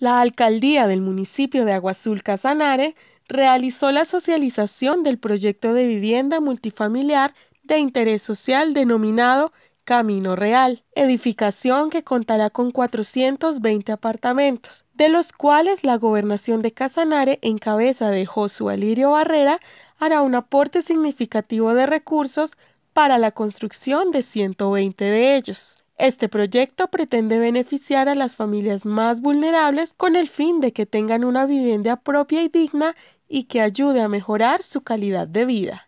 La alcaldía del municipio de Aguazul Casanare realizó la socialización del proyecto de vivienda multifamiliar de interés social denominado Camino Real, edificación que contará con 420 apartamentos, de los cuales la gobernación de Casanare en cabeza de Josué Lirio Barrera hará un aporte significativo de recursos para la construcción de 120 de ellos. Este proyecto pretende beneficiar a las familias más vulnerables con el fin de que tengan una vivienda propia y digna y que ayude a mejorar su calidad de vida.